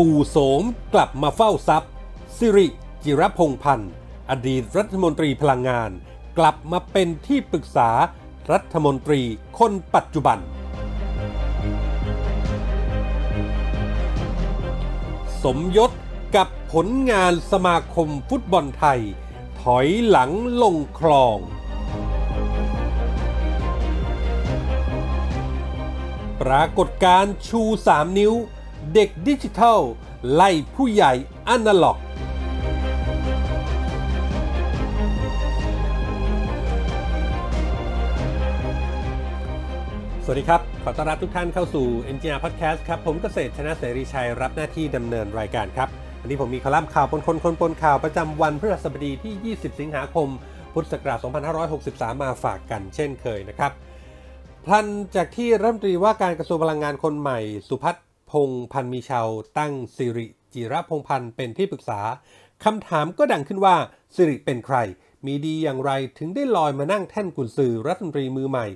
ปู่โสมกลับมาเฝ้าทรัพย์สิริจิรพงพันธ์ อดีตรัฐมนตรีพลังงาน กลับมาเป็นที่ปรึกษารัฐมนตรีคนปัจจุบัน สมยศกับผลงานสมาคมฟุตบอลไทย ถอยหลังลงคลอง ปรากฏการชูสามนิ้วเด็กดิจิทัลไล่ผู้ใหญ่อนาล็อกสวัสดีครับ ขอต้อนรับทุกท่านเข้าสู่ NGR Podcast ครับผมเกษตรชนะเสรีชัยรับหน้าที่ดำเนินรายการครับวันนี้ผมมีคอลัมน์ข่าวปนคนคนปนข่าวประจำวันพฤหัสบดีที่ 20 สิงหาคม พุทธศักราช 2563 มาฝากกันเช่นเคยนะครับพลันจากที่รัฐมนตรีว่าการกระทรวงพลังงานคนใหม่สุพัฒน์พงพันมีชาวตั้งสิริจิรพงพันเป็นที่ปรึกษา คำถามก็ดังขึ้นว่าสิริเป็นใคร มีดีอย่างไรถึงได้ลอยมานั่งแท่นกุนซือรัฐมนตรีมือใหม่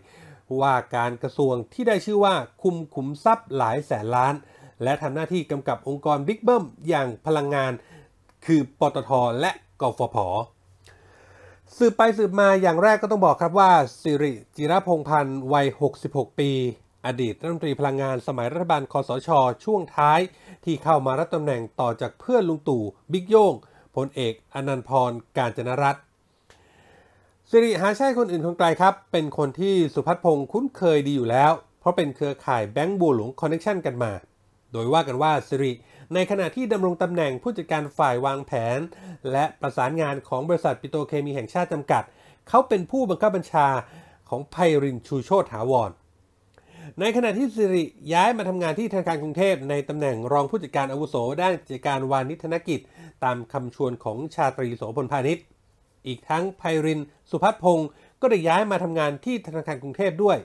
ว่าการกระทรวงที่ได้ชื่อว่าคุมขุมทรัพย์หลายแสนล้าน และทำหน้าที่กำกับองค์กรบิ๊กเบิ้มอย่างพลังงาน คือ ปตท และกฟผสืบไปสืบมาอย่างแรกก็ต้องบอกครับว่า สิริจิรพงพันธ์วัย 66 ปีอดีตรัฐมนตรีพลังงานสมัยรัฐบาลคอสช ช่วงท้ายที่เข้ามารับตำแหน่งต่อจากเพื่อนลุงตู่บิ๊กโยงพลเอก อนันตพรกาญจนรัตสิริหาใช่คนอื่นคนไกลครับ เป็นคนที่สุพัฒพงศ์คุ้นเคยดีอยู่แล้ว เพราะเป็นเครือข่ายแบงก์บัวหลวงคอนเนคชั่นกันมา โดยว่ากันว่าสิริในขณะที่ดำรงตำแหน่งผู้จัดการฝ่ายวางแผน และประสานงานของบริษัทปิโตเคมีแห่งชาติจำกัดเขาเป็นผู้บังคับบัญชาของไพรินชูโชตหาวรในขณะที่สิริย้ายมาทำงานที่ธนาคารกรุงเทพในตำแหน่งรองผู้จัดการอาวุโสด้านกิจการวานิธนกิจ ตามคำชวนของชาตรีโสพลพาณิชย์ อีกทั้งไพรินสุพัฒพงศ์ก็ได้ย้ายมาทำงานที่ธนาคารกรุงเทพด้วย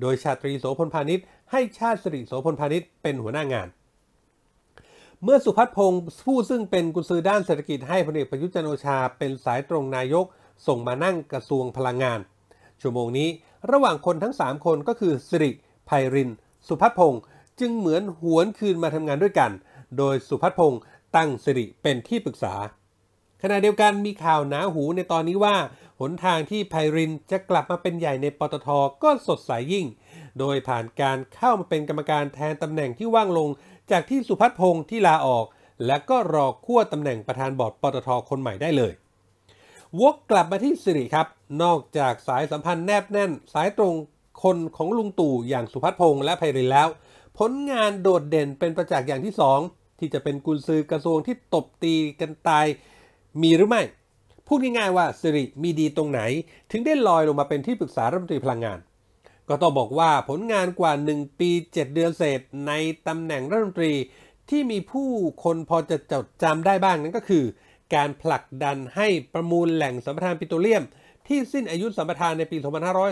โดยชาตรีโสพลพาณิชย์ให้ชาติสิริโสพลพาณิชย์เป็นหัวหน้างาน เมื่อสุพัฒพงศ์ผู้ซึ่งเป็นกุญซือด้านเศรษฐกิจให้พลเอกประยุจันโอชาเป็นสายตรงนายก ส่งมานั่งกระทรวงพลังงาน ชั่วโมงนี้ ระหว่างคนทั้ง3คนก็คือสิริไพริน สุพัฒพงศ์จึงเหมือนหวนคืนมาทำงานด้วยกัน โดยสุพัฒพงศ์ตั้งสิริเป็นที่ปรึกษา ขณะเดียวกันมีข่าวหนาหูในตอนนี้ว่าหนทางที่ไพรินจะกลับมาเป็นใหญ่ในปตทก็สดใสยยิ่ง โดยผ่านการเข้ามาเป็นกรรมการแทนตำแหน่งที่ว่างลง จากที่สุพัฒพงศ์ที่ลาออก และก็รอขั้วตำแหน่งประธานบอร์ดปตทคนใหม่ได้เลย วกกลับมาที่สิริครับ นอกจากสายสัมพันธ์แนบแน่นสายตรงคนของลุงตู่อย่างสุพัฒพงษ์และไพรินแล้ว ผลงานโดดเด่นเป็นประจักษ์อย่างที่2ที่จะเป็นกุลซือกระทรวงที่ตบตีกันตายมีหรือไม่ พูดง่ายๆว่าสิริมีดีตรงไหน ถึงได้ลอยลงมาเป็นที่ปรึกษารัฐมนตรีพลังงาน ก็ต้องบอกว่าผลงานกว่า 1 ปี 7 เดือนเศษในตำแหน่งรัฐมนตรีที่มีผู้คนพอจะจดจำได้บ้างนั้นก็คือ การผลักดันให้ประมูลแหล่งสัมปทานปิโตรเลียมที่สิ้นอายุสัมปทานในปี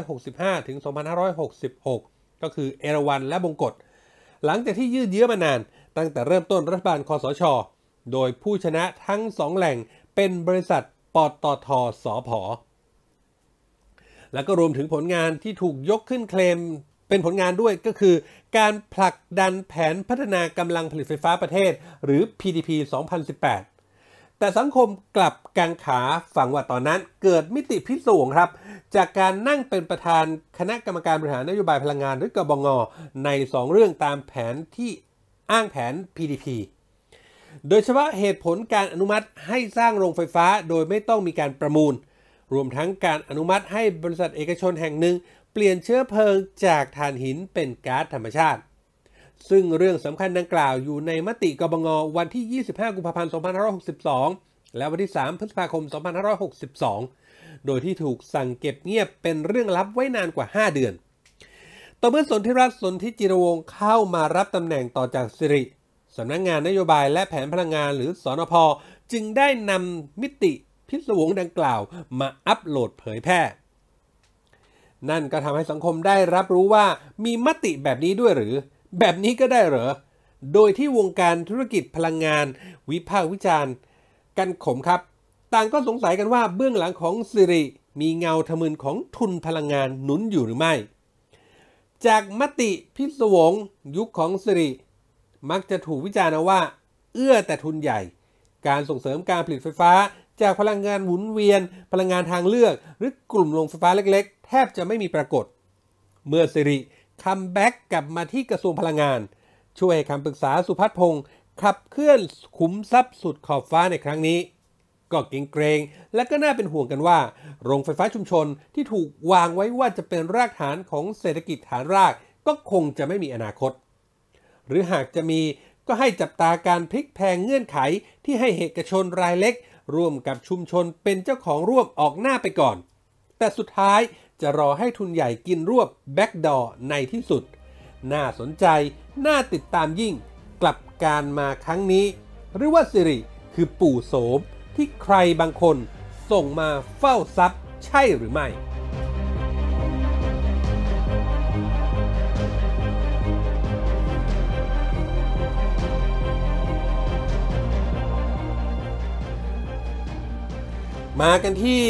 2565 ถึง 2566 ก็คือเอราวันและบงกฎ หลังจากที่ยืดเยื้อมานานตั้งแต่เริ่มต้นรัฐบาลคอสช โดยผู้ชนะทั้งสองแหล่งเป็นบริษัทปตทสอพอและก็รวมถึงผลงานที่ถูกยกขึ้นเคลมเป็นผลงานด้วยก็คือการผลักดันแผนพัฒนากำลังผลิตไฟฟ้าประเทศหรือ PDP 2018แต่สังคมกลับกังขาฝังว่าตอนนั้นเกิดมิติพิสูงครับ จากการนั่งเป็นประธานคณะกรรมการบริหารนโยบายพลังงานหรือกบงในสองเรื่องตามแผนที่อ้างแผน PDP โดยเฉพาะเหตุผลการอนุมัติให้สร้างโรงไฟฟ้าโดยไม่ต้องมีการประมูล รวมทั้งการอนุมัติให้บริษัทเอกชนแห่งหนึ่ง เปลี่ยนเชื้อเพลิงจากถ่านหินเป็นก๊าซธรรมชาติซึ่งเรื่องสำคัญดังกล่าวอยู่ในมติกบงวันที่ 25กุมภาพันธ์2562 และวันที่ 3 พฤษภาคม 2562 โดยที่ถูกสั่งเก็บเงียบเป็นเรื่องลับไว้นานกว่า 5 เดือน ต่อเมื่อสนธิรัตน์สนธิจิรวงเข้ามารับตำแหน่งต่อจากสิริสำนักงงานนโยบายและแผนพลังงานหรือสอนพ จึงได้นำมิติพิศวงดังกล่าวมาอัปโหลดเผยแพร่ นั่นก็ทำให้สังคมได้รับรู้ว่ามีมติแบบนี้ด้วยหรือแบบนี้ก็ได้เหรอ โดยที่วงการธุรกิจพลังงาน วิพากษ์วิจารณ์ กันขมครับ ต่างก็สงสัยกันว่าเบื้องหลังของสิริมีเงาทะมึนของทุนพลังงานหนุนอยู่หรือไม่ จากมติพิศวงยุคของสิริมักจะถูกวิจารณ์ว่า เอื้อแต่ทุนใหญ่ การส่งเสริมการผลิตไฟฟ้าจากพลังงานหมุนเวียนพลังงานทางเลือกหรือกลุ่มโรงไฟฟ้าเล็กๆ แทบจะไม่มีปรากฏ เมื่อสิริคัมแบ็กกลับมาที่กระทรวงพลังงาน ช่วยคำปรึกษาสุพัฒพงศ์ขับเคลื่อนขุมทรัพย์สุดขอบฟ้าในครั้งนี้ ก็เกรงเกรงและก็น่าเป็นห่วงกันว่า โรงไฟฟ้าชุมชนที่ถูกวางไว้ว่าจะเป็นรากฐานของเศรษฐกิจฐานราก ก็คงจะไม่มีอนาคต หรือหากจะมีก็ให้จับตาการพลิกแพงเงื่อนไข ที่ให้เหตุกชนรายเล็กร่วมกับชุมชนเป็นเจ้าของร่วมออกหน้าไปก่อน แต่สุดท้ายจะรอให้ทุนใหญ่กินรวบแบ็กดอในที่สุด น่าสนใจ น่าติดตามยิ่งกลับการมาครั้งนี้ หรือว่าสิริคือปู่โสมที่ใครบางคน ส่งมาเฝ้าทรัพย์ ใช่หรือไม่มากันที่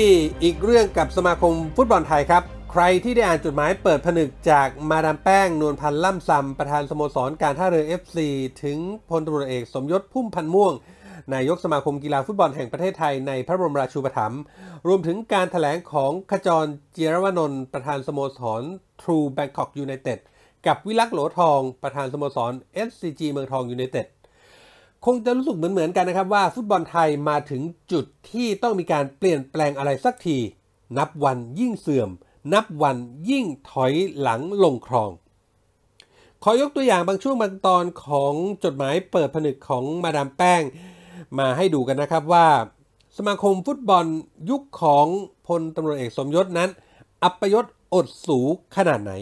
อีกเรื่องกับสมาคมฟุตบอลไทยครับ ใครที่ได้อ่านจดหมายเปิดผนึกจากมาดามแป้งนวลพันธ์ล่ำซำประธานสโมสรการท่าเรือเอฟซีถึงพลตุรเอกสมยศพุ่มพันม่วงนายกสมาคมกีฬาฟุตบอลแห่งประเทศไทยในพระบรมราชูปถัมภ์ รวมถึงการถแถลงของขจรเจรวนนท์ประธานสโมสรทรูแบงกอกยูไนเต็ดกับวิลักษ์โหลทองประธานสโมสรเอซีจีเมืองทองยูไนเต็ดคงจะรู้สึกเหมือนๆกันนะครับว่าฟุตบอลไทยมาถึงจุดที่ต้องมีการเปลี่ยนแปลงอะไรสักที นับวันยิ่งเสื่อม นับวันยิ่งถอยหลังลงครอง ขอยกตัวอย่างบางช่วงบางตอนของจดหมายเปิดผนึกของมาดามแป้งมาให้ดูกันนะครับว่า สมาคมฟุตบอลยุคของพลตำรวจเอกสมยศนั้น อัปยศอดสูขนาดไหน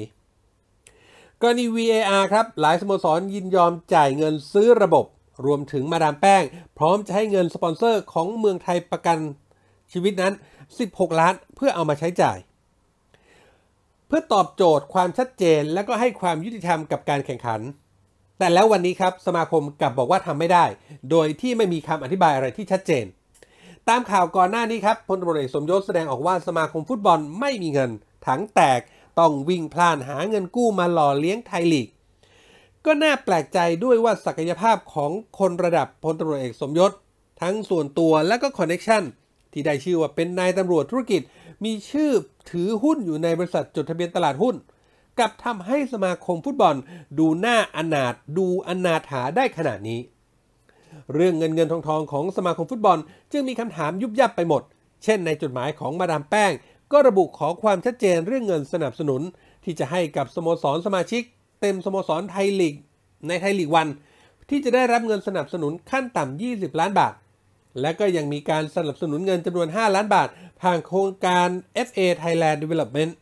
กรณี VAR ครับหลายสโมสรยินยอมจ่ายเงินซื้อระบบรวมถึงมาดามแป้ง พร้อมจะให้เงินสปอนเซอร์ของเมืองไทยประกันชีวิตนั้น 16 ล้านเพื่อเอามาใช้จ่าย เพื่อตอบโจทย์ความชัดเจนและก็ให้ความยุติธรรมกับการแข่งขัน แต่แล้ววันนี้ครับสมาคมกลับบอกว่าทำไม่ได้ โดยที่ไม่มีคำอธิบายอะไรที่ชัดเจน ตามข่าวก่อนหน้านี้ครับพลตำรวจเอกสมยศแสดงออกว่าสมาคมฟุตบอลไม่มีเงิน ถังแตก ต้องวิ่งพลานหาเงินกู้มาหล่อเลี้ยงไทยลีกก็น่าแปลกใจด้วยว่าศักยภาพของคนระดับพลตำรวจเอกสมยศ ทั้งส่วนตัวและก็คอนเน็ชันที่ได้ชื่อว่าเป็นนายตำรวจธุรกิจ มีชื่อถือหุ้นอยู่ในบริษัทจดทะเบียนตลาดหุ้น กับทำให้สมาคมฟุตบอลดูหน้าอนาถดูอนาถาได้ขนาดนี้ เรื่องเงินเงินทองทองของสมาคมฟุตบอลจึงมีคำถามยุบยับไปหมด เช่น ในจดหมายของมาดามแป้ง ก็ระบุขอความชัดเจนเรื่องเงินสนับสนุน ที่จะให้กับสโมสรสมาชิกเต็มสโมสรไทยลีก ในไทยลีกวัน ที่จะได้รับเงินสนับสนุนขั้นต่ำ 20 ล้านบาท และก็ยังมีการสนับสนุนเงินจำนวน 5 ล้านบาท ผ่านโครงการ FA Thailand Development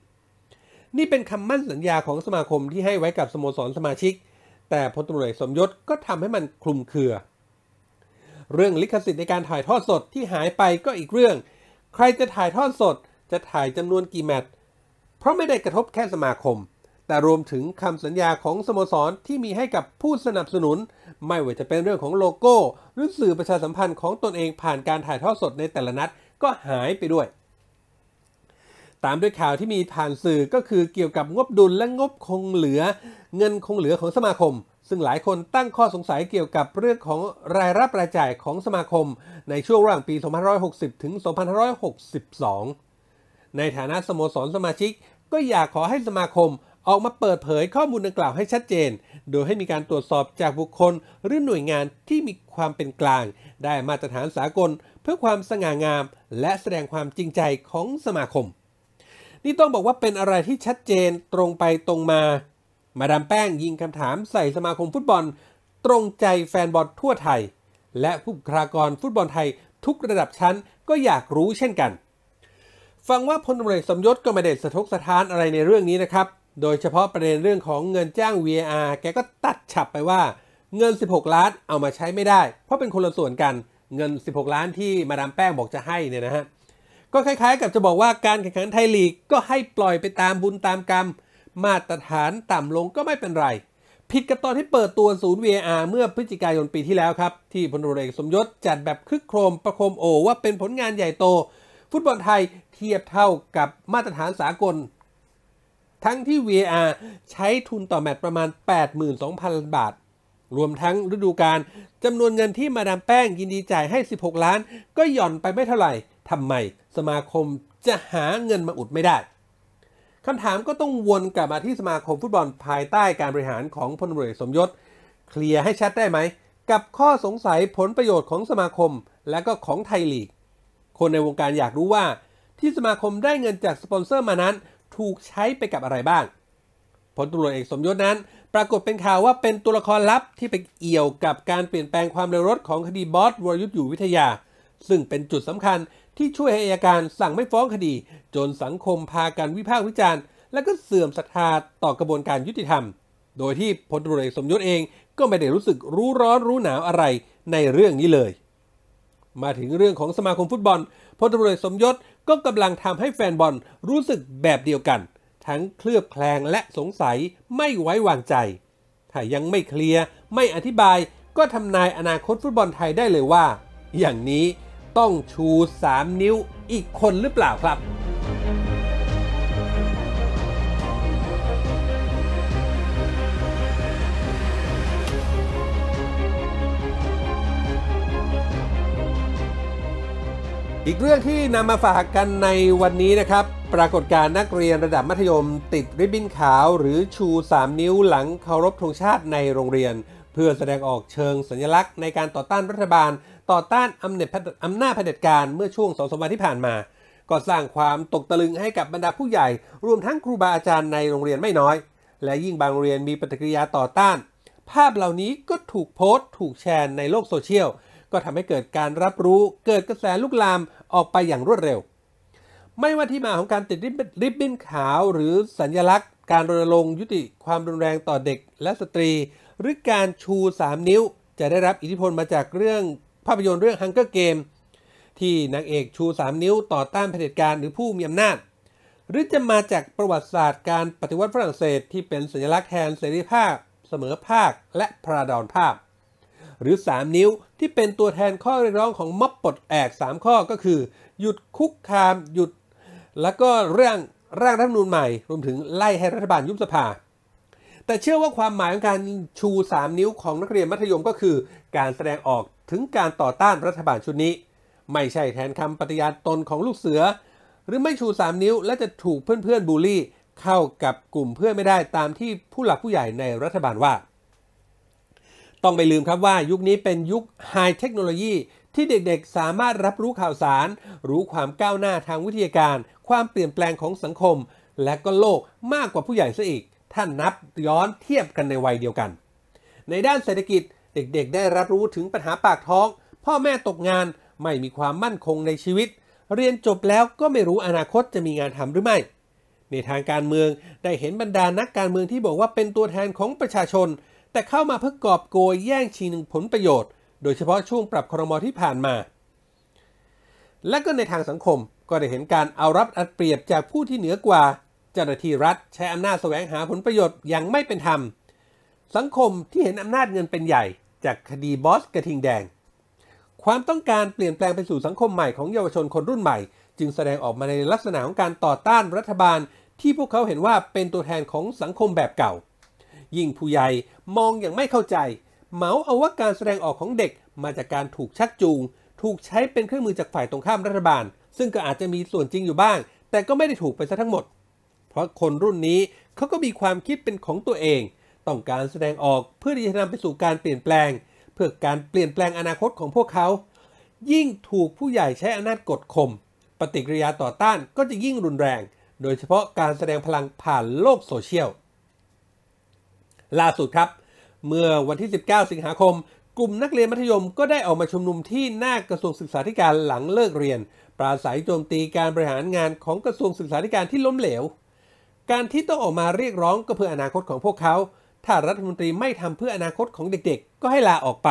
นี่เป็นคำมั่นสัญญาของสมาคมที่ให้ไว้กับสโมสรสมาชิก แต่พลตรวจสมยศก็ทำให้มันคลุมเครือ เรื่องลิขสิทธิ์ในการถ่ายทอดสดที่หายไปก็อีกเรื่อง ใครจะถ่ายทอดสด จะถ่ายจำนวนกี่แมตช์เพราะไม่ได้กระทบแค่สมาคมแต่รวมถึงคำสัญญาของสโมสร ที่มีให้กับผู้สนับสนุน ไม่ว่าจะเป็นเรื่องของโลโก้ หรือสื่อประชาสัมพันธ์ของตนเองผ่านการถ่ายทอดสดในแต่ละนัดก็หายไปด้วย ตามด้วยข่าวที่มีผ่านสื่อก็คือเกี่ยวกับงบดุลและงบคงเหลือ เงินคงเหลือของสมาคม ซึ่งหลายคนตั้งข้อสงสัยเกี่ยวกับเรื่องของรายรับรายจ่ายของสมาคม ในช่วงระหว่างปี 2560 ถึง2562 ในฐานะสโมสรสมาชิกก็อยากขอให้สมาคมออกมาเปิดเผยข้อมูลดังกล่าวให้ชัดเจน โดยให้มีการตรวจสอบจากบุคคล หรือหน่วยงานที่มีความเป็นกลาง ได้มาตรฐานสากลเพื่อความสง่างาม และแสดงความจริงใจของสมาคม นี่ต้องบอกว่าเป็นอะไรที่ชัดเจนตรงไปตรงมา มาดามแป้งยิงคำถามใส่สมาคมฟุตบอล ตรงใจแฟนบอลทั่วไทย และผู้บุคลากรฟุตบอลไทยทุกระดับชั้นก็อยากรู้เช่นกัน ฟังว่าพลตรสมยศก็ไม่ได้สะทกสะท้านอะไรในเรื่องนี้นะครับโดยเฉพาะประเด็นเรื่องของเงินจ้าง VAR แกก็ตัดฉับไปว่า เงิน 16 ล้านเอามาใช้ไม่ได้ เพราะเป็นคนละส่วนกันเงิน 16 ล้านที่มาดามแป้งบอกจะให้เนี่ยนะฮะก็คล้ายๆกับจะบอกว่าการแข่งขันไทยลีกก็ให้ปล่อยไปตามบุญตามกรรม มาตรฐานต่ำลงก็ไม่เป็นไร ผิดกับตอนที่เปิดตัวศูนย์ VAR เมื่อพฤศจิกายนปีที่แล้วครับที่พลเอกสมยศจัดแบบคึกโครม ประโคมโอว่าเป็นผลงานใหญ่โต ฟุตบอลไทยเทียบเท่ากับมาตรฐานสากลทั้งที่ VAR ใช้ทุนต่อแมตช์ประมาณ 82,000 บาท รวมทั้งฤดูกาลจำนวนเงินที่มาดามแป้งยินดีจ่ายให้ 16 ล้าน ก็หย่อนไปไม่เท่าไหร่ทำไมสมาคมจะหาเงินมาอุดไม่ได้ คำถามก็ต้องวนกลับมาที่สมาคมฟุตบอลภายใต้การบริหารของพลเรือสมยศ เคลียร์ให้ชัดได้ไหม กับข้อสงสัยผลประโยชน์ของสมาคม และก็ของไทยลีก คนในวงการอยากรู้ว่า ที่สมาคมได้เงินจากสปอนเซอร์มานั้นถูกใช้ไปกับอะไรบ้างพลตำรวจเอกสมยศนั้น ปรากฏเป็นข่าวว่าเป็นตัวละครลับ ที่ไปเอี่ยวกับการเปลี่ยนแปลงความเร็วรถของคดีบอสวรยุทธ์อยู่วิทยา ซึ่งเป็นจุดสำคัญ ที่ช่วยให้อายการสั่งไม่ฟ้องคดี จนสังคมพากันวิพากษ์วิจารณ์ และก็เสื่อมศรัทธาต่อกระบวนการยุติธรรม โดยที่พลตำรวจเอกสมยศเองก็ไม่ได้รู้สึกรู้ร้อนรู้หนาวอะไรในเรื่องนี้เลย มาถึงเรื่องของสมาคมฟุตบอลพลตำรวจสมยศก็กำลังทำให้แฟนบอลรู้สึกแบบเดียวกัน ทั้งเคลือบแคลงและสงสัยไม่ไว้วางใจ ถ้ายังไม่เคลียร์ ไม่อธิบายก็ทำนายอนาคตฟุตบอลไทยได้เลยว่า อย่างนี้ต้องชู 3 นิ้วอีกคนหรือเปล่าครับอีกเรื่องที่นำมาฝากกันในวันนี้นะครับ ปรากฏการนักเรียนระดับมัธยมติดริบบิ้นขาว หรือชู 3 นิ้วหลังเคารพธงชาติในโรงเรียน เพื่อแสดงออกเชิงสัญลักษณ์ ในการต่อต้านรัฐบาล ต่อต้านอำนาจอำนาจเผด็จการเมื่อช่วงสองสัปาที่ผ่านมา ก็สร้างความตกตะลึงให้กับบรรดาผู้ใหญ่รวมทั้งครูบาอาจารย์ในโรงเรียนไม่น้อย และยิ่งบางโรงเรียนมีปฏิกิริยาต่อต้าน ภาพเหล่านี้ก็ถูกโพสต์ถูกแชร์ในโลกโซเชียลก็ทำให้เกิดการรับรู้เกิดกระแสลุกลามออกไปอย่างรวดเร็ว ไม่ว่าที่มาของการติดริบบิ้นขาว หรือสัญญลักษณ์ การรณรงค์ยุติความรุนแรงต่อเด็กและสตรี หรือการชู 3 นิ้ว จะได้รับอิทธิพลมาจากเรื่องภาพยนตร์เรื่อง Hunger Game ที่นางเอกชู 3 นิ้วต่อต้านเผด็จการหรือผู้มีอำนาจ หรือจะมาจากประวัติศาสตร์การปฏิวัติฝรั่งเศสที่เป็นสัญลักษณ์แทนเสรีภาพ เสมอภาคและพระดอนภาพหรือ 3 นิ้วที่เป็นตัวแทนข้อเรียกร้องของม็อบปลดแอก 3 ข้อก็คือ หยุดคุกคาม หยุด แล้วก็เรื่องร่างรัฐธรรมนูญใหม่ รวมถึงไล่ให้รัฐบาลยุบสภา แต่เชื่อว่าความหมายของการชู 3 นิ้วของนักเรียนมัธยมก็คือการแสดงออกถึงการต่อต้านรัฐบาลชุดนี้ ไม่ใช่แทนคำปฏิญาณตนของลูกเสือ หรือไม่ชู 3 นิ้วและจะถูกเพื่อน ๆ บูลลี่ เข้ากับกลุ่มเพื่อนไม่ได้ตามที่ผู้หลักผู้ใหญ่ในรัฐบาลว่าต้องไปลืมครับว่า ยุคนี้เป็นยุคไฮเทคโนโลยี ที่เด็กๆ สามารถรับรู้ข่าวสาร รู้ความก้าวหน้าทางวิทยาการ ความเปลี่ยนแปลงของสังคม และก็โลกมากกว่าผู้ใหญ่ซะอีก ถ้านับย้อนเทียบกันในวัยเดียวกัน ในด้านเศรษฐกิจ เด็กๆ ได้รับรู้ถึงปัญหาปากท้อง พ่อแม่ตกงาน ไม่มีความมั่นคงในชีวิต เรียนจบแล้วก็ไม่รู้อนาคตจะมีงานทำหรือไม่ ในทางการเมืองได้เห็นบรรดานักการเมืองที่บอกว่าเป็นตัวแทนของประชาชนแต่เข้ามาเพื่อกอบโกยแย่งชิงผลประโยชน์โดยเฉพาะช่วงปรับครมอที่ผ่านมา และก็ในทางสังคมก็ได้เห็นการเอารับอัดเปรียบจากผู้ที่เหนือกว่า เจ้าหน้าที่รัฐใช้อำนาจแสวงหาผลประโยชน์อย่างไม่เป็นธรรม สังคมที่เห็นอำนาจเงินเป็นใหญ่ จากคดีบอสกระทิงแดง ความต้องการเปลี่ยนแปลงไปสู่สังคมใหม่ของเยาวชนคนรุ่นใหม่จึงแสดงออกมาในลักษณะของการต่อต้านรัฐบาลที่พวกเขาเห็นว่าเป็นตัวแทนของสังคมแบบเก่ายิ่งผู้ใหญ่มองอย่างไม่เข้าใจเหมาเอาว่าการแสดงออกของเด็กมาจากการถูกชักจูง ถูกใช้เป็นเครื่องมือจากฝ่ายตรงข้ามรัฐบาล ซึ่งก็อาจจะมีส่วนจริงอยู่บ้าง แต่ก็ไม่ได้ถูกไปซะทั้งหมด เพราะคนรุ่นนี้เขาก็มีความคิดเป็นของตัวเอง ต้องการแสดงออกเพื่อที่จะนำไปสู่การเปลี่ยนแปลง เพื่อการเปลี่ยนแปลงอนาคตของพวกเขา ยิ่งถูกผู้ใหญ่ใช้อำนาจกดข่ม ปฏิกิริยาต่อต้านก็จะยิ่งรุนแรง โดยเฉพาะการแสดงพลังผ่านโลกโซเชียลล่าสุดครับ เมื่อวันที่ 19 สิงหาคม กลุ่มนักเรียนมัธยมก็ได้ออกมาชุมนุมที่หน้ากระทรวงศึกษาธิการหลังเลิกเรียน ปราศัยโจมตีการบริหารงานของกระทรวงศึกษาธิการที่ล้มเหลว การที่ต้องออกมาเรียกร้องก็เพื่ออนาคตของพวกเขา ถ้ารัฐมนตรีไม่ทำเพื่ออนาคตของเด็กๆ ก็ให้ลาออกไป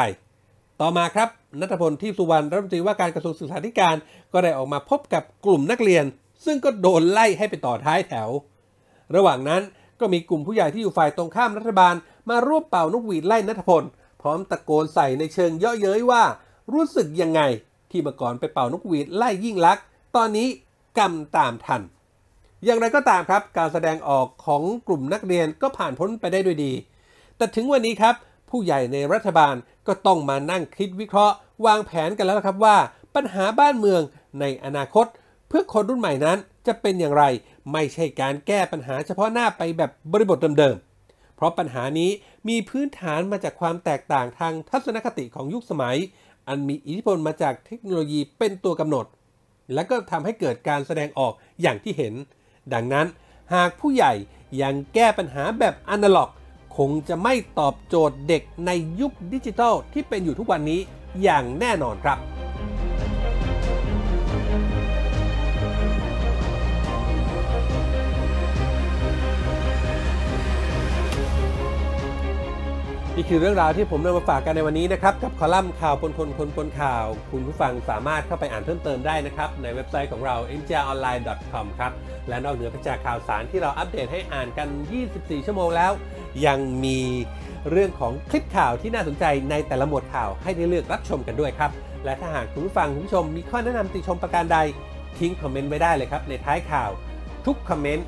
ต่อมาครับนัทพลที่สุวรรณรัฐมนตรีว่าการกระทรวงศึกษาธิการ ก็ได้ออกมาพบกับกลุ่มนักเรียน ซึ่งก็โดนไล่ให้ไปต่อท้ายแถว ระหว่างนั้นก็มีกลุ่มผู้ใหญ่ที่อยู่ฝ่ายตรงข้ามรัฐบาล มาร่วมเป่านกหวีดไล่นัทพล พร้อมตะโกนใส่ในเชิงเยาะเย้ยว่า รู้สึกยังไง ที่เมื่อก่อนไปเป่านกหวีดไล่ยิ่งลักษณ์ตอนนี้กำตามทัน อย่างไรก็ตามครับ การแสดงออกของกลุ่มนักเรียนก็ผ่านพ้นไปได้ด้วยดี แต่ถึงวันนี้ครับ ผู้ใหญ่ในรัฐบาลก็ต้องมานั่งคิดวิเคราะห์ วางแผนกันแล้วครับว่า ปัญหาบ้านเมืองในอนาคต เพื่อคนรุ่นใหม่นั้น จะเป็นอย่างไรไม่ใช่การแก้ปัญหาเฉพาะหน้าไปแบบบริบทเดิมๆ เพราะปัญหานี้มีพื้นฐานมาจากความแตกต่างทางทัศนคติของยุคสมัย อันมีอิทธิพลมาจากเทคโนโลยีเป็นตัวกำหนด และก็ทำให้เกิดการแสดงออกอย่างที่เห็น ดังนั้นหากผู้ใหญ่ยังแก้ปัญหาแบบอนาล็อกคงจะไม่ตอบโจทย์เด็กในยุคดิจิทัลที่เป็นอยู่ทุกวันนี้อย่างแน่นอนครับนี่คือเรื่องราวที่ผมนำมาฝากกันในวันนี้นะครับ กับคอลัมน์ข่าวปนคนคนปนข่าว คุณผู้ฟังสามารถเข้าไปอ่านเพิ่มเติมได้นะครับ ในเว็บไซต์ของเรา n j r o n l i n e c o m ครับ และนอกเหนือไปจากข่าวสารที่เราอัปเดตให้อ่านกัน 24 ชั่วโมงแล้ว ยังมีเรื่องของคลิปข่าวที่น่าสนใจในแต่ละหมวดข่าวให้ได้เลือกรับชมกันด้วยครับและถ้าหากคุณผู้ฟังคุณผู้ชม มีข้อแนะนำติชมประการใดทิ้งคอมเมนต์ไว้ได้เลยครับในท้ายข่าวทุกคอมเมนต์